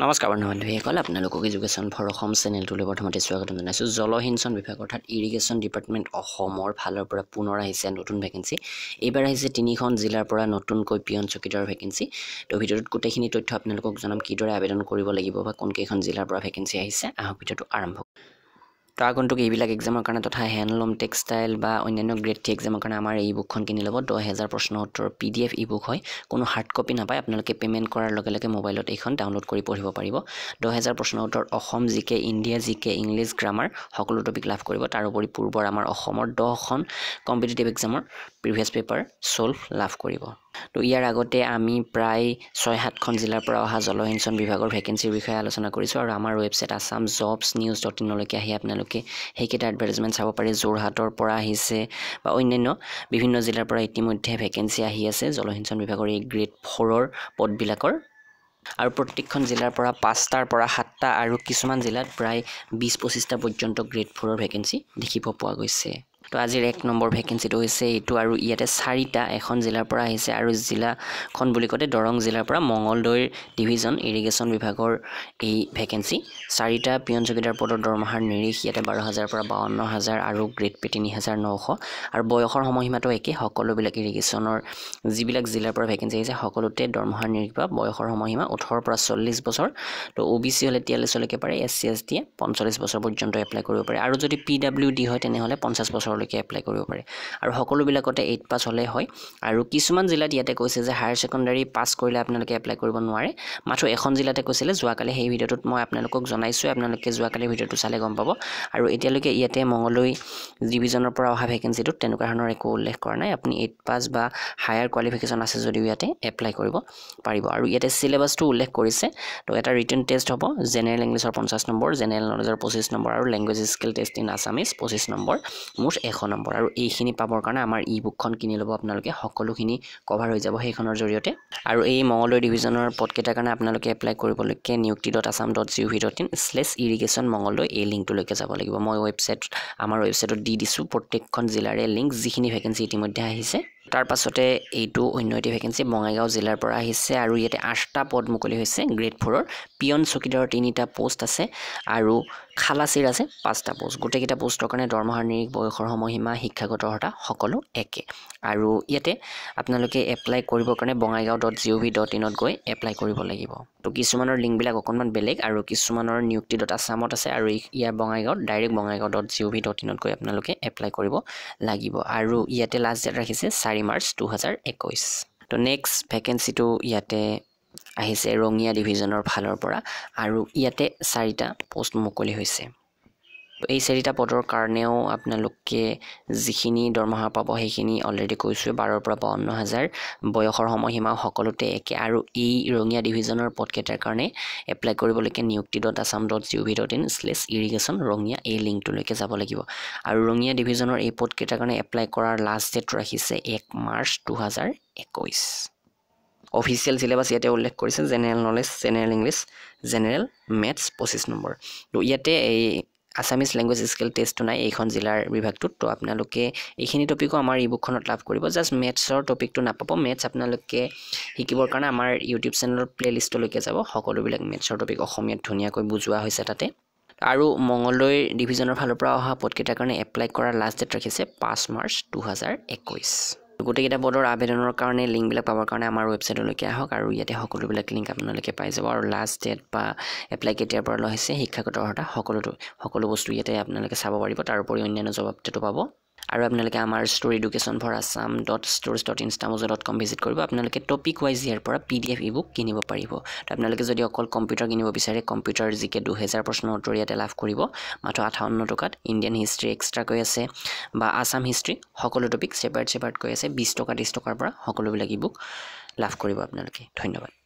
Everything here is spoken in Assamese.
নমস্কাৰ বন্ধু বান্ধৱীসকল আপোনালোকক এডুকেশ্যন ফৰ অসম চেনেলটোলৈ প্ৰথমতে স্বাগতম জনাইছোঁ জলসিঞ্চন বিভাগ অৰ্থাৎ ইৰিগেশ্যন ডিপাৰ্টমেণ্ট অসমৰ ফালৰ পৰা পুনৰ আহিছে নতুন ভেকেঞ্চি এইবাৰ আহিছে তিনিখন জিলাৰ পৰা নতুনকৈ পিয়ন চকীদাৰৰ ভেকেঞ্চি ত' ভিতৰত গোটেইখিনি তথ্য আপোনালোকক জনাম কিদৰে আবেদন কৰিব লাগিব বা কোনকেইখন জিলাৰ পৰা ভেকেঞ্চি আহিছে আহক ভিডিঅ'টো আৰম্ভ আগন্তুক এইবিলাক এক্সামৰ কাৰণে তথা হেণ্ডলুম টেক্সটাইল বা অন্যান্য গ্ৰেড থ্ৰী এক্সামৰ কাৰণে আমাৰ এই বুকখন কিনি ল'ব দহ হেজাৰ প্ৰশ্ন উত্তৰৰ P D F E book হয় কোনো হাৰ্ড কপি নাপায় আপোনালোকে পে'মেণ্ট কৰাৰ লগে লগে মোবাইলত এইখন ডাউনলোড কৰি পঢ়িব পাৰিব দহ হেজাৰ প্ৰশ্ন উত্তৰ Assam G K India G K English grammar সকলো টপিক লাভ কৰিব তাৰোপৰি পূৰ্বৰ আমাৰ অসমৰ দহখন কম্পিটিটিভ এক্সামৰ প্ৰিভিয়াছ পেপাৰ চল্ভ লাভ কৰিব তো ইয়াৰ আগতে আমি প্ৰায় ছয় সাতখন জিলাৰ পৰা অহা জলসিঞ্চন বিভাগৰ ভেকেঞ্চিৰ বিষয়ে আলোচনা কৰিছোঁ আৰু আমাৰ website Assam jobs news dot ইনলৈকে আহি আপোনালোকে সেইকেইটা এডভাৰ্টাইজমেণ্ট চাব পাৰে যোৰহাটৰ পৰা আহিছে বা অন্যান্য বিভিন্ন জিলাৰ পৰা ইতিমধ্যে ভেকেঞ্চি আহি আছে জলসিঞ্চন বিভাগৰ এই গ্ৰেড ফ'ৰৰ পদবিলাকৰ আৰু প্ৰত্যেকখন জিলাৰ পৰা পাঁচটাৰ পৰা সাতটা আৰু কিছুমান জিলাত প্ৰায় বিছ পঁচিছটা পৰ্যন্ত গ্ৰেড ফ'ৰৰ ভেকেঞ্চি দেখিব পোৱা গৈছে তো আজিৰ এক নম্বৰ ভেকেঞ্চিটো হৈছে এইটো আৰু ইয়াতে চাৰিটা এখন জিলাৰ পৰা আহিছে আৰু জিলাখন বুলি কওঁতে দৰং জিলাৰ পৰা মঙলদৈৰ ডিভিজন ইৰিগেশ্যন বিভাগৰ এই ভেকেঞ্চি চাৰিটা পিয়ন চকীদাৰ পদৰ দৰমহাৰ নিৰিখ ইয়াতে বাৰ হাজাৰৰ পৰা বাৱন্ন হাজাৰ আৰু গ্ৰেড পে তিনি হাজাৰ নশ আৰু বয়সৰ সময়সীমাটো একে সকলোবিলাক ইৰিগেশ্যনৰ যিবিলাক জিলাৰ পৰা ভেকেঞ্চি আহিছে সকলোতে দৰমহাৰ নিৰিখ বা বয়সৰ সময়সীমা ওঠৰৰ পৰা চল্লিছ বছৰ তো অ' বি চি হ'লে তিয়াল্লিছলৈকে পাৰে এছ চি এছ টিয়ে পঞ্চল্লিছ বছৰ পৰ্যন্ত এপ্লাই কৰিব পাৰে আৰু যদি পি ডাব্লিউ ডি হয় তেনেহ'লে পঞ্চাছ বছৰ লেভেলৰলৈকে এপ্লাই কৰিব পাৰে আৰু সকলোবিলাকতে এইট পাছ হ'লে হয় আৰু কিছুমান জিলাত ইয়াতে কৈছে যে হায়াৰ ছেকেণ্ডাৰী পাছ কৰিলে আপোনালোকে এপ্লাই কৰিব নোৱাৰে মাথো এখন জিলাতে কৈছিলে যোৱাকালি সেই ভিডিঅ'টোত মই আপোনালোকক জনাইছোঁ আপোনালোকে যোৱাকালি ভিডিঅ'টো চালে গম পাব আৰু এতিয়ালৈকে ইয়াতে মঙলৈ ডিভিজনৰ পৰা অহা ভেকেঞ্চিটোত তেনেকুৱা ধৰণৰ একো উল্লেখ কৰা নাই আপুনি এইট পাছ বা হায়াৰ কোৱালিফিকেশ্যন আছে যদিও ইয়াতে এপ্লাই কৰিব পাৰিব আৰু ইয়াতে চিলেবাছটো উল্লেখ কৰিছে তো এটা ৰিটাৰ্ণ টেষ্ট হ'ব জেনেৰেল ইংলিছৰ পঞ্চাছ নম্বৰ জেনেৰেল নলেজৰ পঁচিছ নম্বৰ আৰু language skill test in Assamese পঁচিছ নম্বৰ মুঠ এশ নম্বৰ আৰু এইখিনি পাবৰ কাৰণে আমাৰ ই বুকখন কিনি ল'ব আপোনালোকে সকলোখিনি কভাৰ হৈ যাব সেইখনৰ জৰিয়তে আৰু এই মঙলদৈ ডিভিজনৰ পদকেইটাৰ কাৰণে আপোনালোকে এপ্লাই কৰিবলৈকে Niyukti dot Assam dot G O' V dot in slash irrigation Mangaldoi এই লিংকটোলৈকে যাব লাগিব মই ৱেবছাইট আমাৰ ৱেবছাইটত দি দিছোঁ প্ৰত্যেকখন জিলাৰে লিংক যিখিনি ভেকেঞ্চি ইতিমধ্যে আহিছে তাৰপাছতে এইটো অন্য এটি ভেকেঞ্চি বঙাইগাঁও জিলাৰ পৰা আহিছে আৰু ইয়াতে আঠটা পদ মুকলি হৈছে গ্ৰেড ফ'ৰৰ পিয়ন চকীদাৰৰ তিনিটা পোষ্ট আছে আৰু খালাচীৰ আছে পাঁচটা পোষ্ট গোটেইকেইটা পোষ্টৰ কাৰণে দৰমহাৰ নিৰিখ বয়সৰ সময়সীমা শিক্ষাগত অৰ্হতা সকলো একে আৰু ইয়াতে আপোনালোকে এপ্লাই কৰিবৰ কাৰণে Bongaigaon dot G O' V dot ইনত গৈ এপ্লাই কৰিব লাগিব তো কিছুমানৰ লিংকবিলাক অকণমান বেলেগ আৰু কিছুমানৰ নিয়ুক্তি ডট আছামত আছে আৰু ইয়াৰ Bongaigaon direct Bongaigaon dot G O' V dot ইনত গৈ আপোনালোকে এপ্লাই কৰিব লাগিব আৰু ইয়াতে লাষ্ট ডেট ৰাখিছে চাৰি চাৰি মাৰ্চ দুহেজাৰ একৈছ ত' নেক্সট ভেকেঞ্চিটো ইয়াতে আহিছে ৰঙিয়া ডিভিজনৰ ফালৰ পৰা আৰু ইয়াতে চাৰিটা পষ্ট মুকলি হৈছে এই চাৰিটা পদৰ কাৰণেও আপোনালোকে যিখিনি দৰমহা পাব সেইখিনি অলৰেডি কৈছোঁ বাৰৰ পৰা বাৱন্ন হাজাৰ বয়সৰ সময়সীমা সকলোতে একে আৰু এই ৰঙীয়া ডিভিজনৰ পদকেইটাৰ কাৰণে এপ্লাই কৰিবলৈকে Niyukti dot Assam dot G O' V dot in slash irrigation Rangia এই লিংকটোলৈকে যাব লাগিব আৰু ৰঙীয়া ডিভিজনৰ এই পদকেইটাৰ কাৰণে এপ্লাই কৰাৰ লাষ্ট ডেট ৰাখিছে এক মাৰ্চ দুহেজাৰ একৈছ অফিচিয়েল চিলেবাছ ইয়াতে উল্লেখ কৰিছে general knowledge general English general maths পঁচিছ নম্বৰ ত' ইয়াতে এই আসামিজ ল্যাঙ্গুয়েজ স্কিল টেস্টো নাই এইখন জিলাৰ বিভাগটোত তো আপোনালোকে এইখিনি টপিকো আমাৰ ই বুকখনত লাভ কৰিব জাস্ট মেথসৰ টপিকটা নাপাব মেথছ আপোনালোকে শিকিবৰ কাৰণে আমাৰ ইউটিউব চ্যানেলেৰ প্লেলিস্টলৈকে যাব সকলবিল মেথছৰ টপিক ধুনিয়াকৈ ধুন বুজা হৈছে তাতে আৰ মঙ্গলদৈ ফালৰ পৰা অহা পদকেটাৰ কাৰণে এপ্লাই কৰা লাষ্ট ডেট ৰাখিছে পাঁচ মাৰ্চ দু হাজাৰ গোটেইকেইটা বৰ্ডৰ আবেদনৰ কাৰণে লিংকবিলাক পাবৰ কাৰণে আমাৰ ৱেবছাইটলৈকে আহক আৰু ইয়াতে সকলোবিলাক লিংক আপোনালোকে পাই যাব আৰু লাষ্ট ডেট বা এপ্লাই কেতিয়াৰ পৰা লৈছে শিক্ষাগত অৰ্হতা সকলোতো সকলো বস্তু ইয়াতে আপোনালোকে চাব পাৰিব তাৰোপৰি অন্যান্য জবাব পাব আৰু আপোনালোকে আমাৰ story education for Assam dot stories dot Instamojo dot com visit কৰিব আপোনালোকে টপিক ৱাইজ ইয়াৰ পৰা P D F E book কিনিব পাৰিব তো আপোনালোকে যদি অকল কম্পিউটাৰ কিনিব বিচাৰে কম্পিউটাৰ জিকে দুহেজাৰ প্ৰশ্নৰ উত্তৰ ইয়াতে লাভ কৰিব মাথো আঠাৱন্ন টকাত ইণ্ডিয়ান হিষ্ট্ৰী এক্সট্ৰাকৈ আছে বা আছাম হিষ্ট্ৰী সকলো টপিক চেপাৰেট চেপাৰেটকৈ আছে বিছ টকা ত্ৰিছ টকাৰ পৰা সকলোবিলাক ই বুক লাভ কৰিব আপোনালোকে ধন্যবাদ